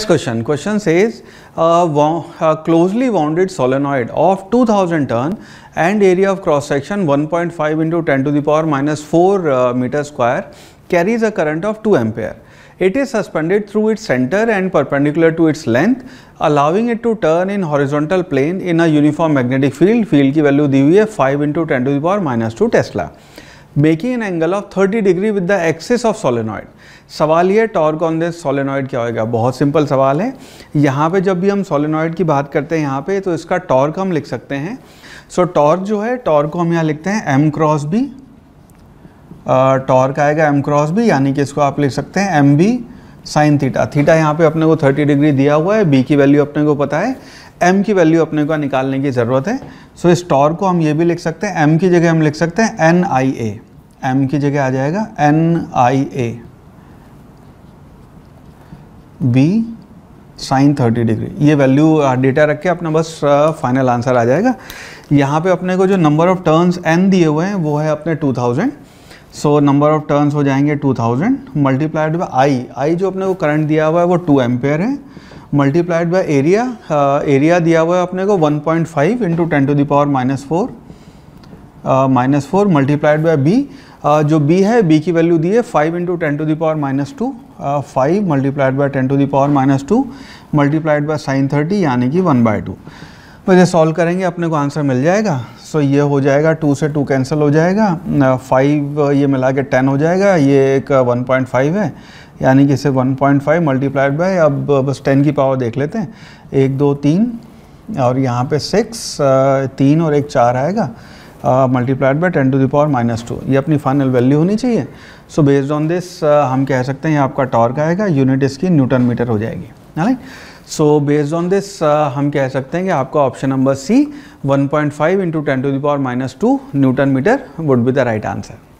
Next question. Question says a closely wounded solenoid of 2000 turn and area of cross section 1.5 into 10 to the power minus 4 uh, meter square carries a current of 2 ampere. It is suspended through its center and perpendicular to its length allowing it to turn in horizontal plane in a uniform magnetic field. Field की value दी हुई 5 into 10 to the power minus 2 Tesla. Making an angle of 30 degree with the axis of solenoid सवाल ये torque on this solenoid क्या होएगा बहुत simple सवाल है यहाँ पे जब भी हम सोलेनॉइड की बात करते हैं यहाँ पे तो इसका टॉर्क हम लिख सकते हैं सो so, टॉर्क जो है टॉर्क को हम यहाँ लिखते हैं एम क्रॉस बी टॉर्क आएगा एम क्रॉस बी यानी कि इसको आप लिख सकते हैं M B sine theta theta यहाँ पे अपने को 30 डिग्री दिया हुआ है बी की वैल्यू अपने को पता है एम की वैल्यू अपने को निकालने की ज़रूरत है सो so, इस टॉर्क को हम ये भी लिख सकते हैं एम की जगह हम लिख सकते हैं एन आई ए एम की जगह आ जाएगा N I A B sine 30 degree ये वैल्यू डेटा रख के अपना बस फाइनल आंसर आ जाएगा यहाँ पे अपने को जो नंबर ऑफ टर्न्स एन दिए हुए हैं वो है अपने 2000 सो नंबर ऑफ टर्न्स हो जाएंगे 2000 मल्टीप्लाइड बाई आई आई जो अपने को करंट दिया हुआ है वो 2 एम्पेयर है मल्टीप्लाइड बाई एरिया एरिया दिया हुआ है अपने को 1.5 point five into ten to the power minus four minus four multiplied by B जो b है b की वैल्यू दी है five into ten to the power minus two five multiplied by ten to the power minus two multiplied by sine thirty यानी कि one by two बस solve करेंगे अपने को आंसर मिल जाएगा सो so, ये हो जाएगा टू से टू कैंसिल हो जाएगा फाइव ये मिला के टेन हो जाएगा ये एक वन पॉइंट फाइव है यानी कि इसे one point five multiplied by अब बस टेन की पावर देख लेते हैं एक दो तीन और यहाँ पे सिक्स तीन और एक चार आएगा multiplied by ten to the power minus two ये अपनी फाइनल वैल्यू होनी चाहिए सो बेस्ड ऑन दिस हम कह सकते हैं आपका टॉर्क आएगा यूनिट इसकी न्यूटन मीटर हो जाएगी है सो बेस्ड ऑन दिस हम कह सकते हैं कि आपका option number C 1.5 point five into ten to the power minus two newton metre would be the right answer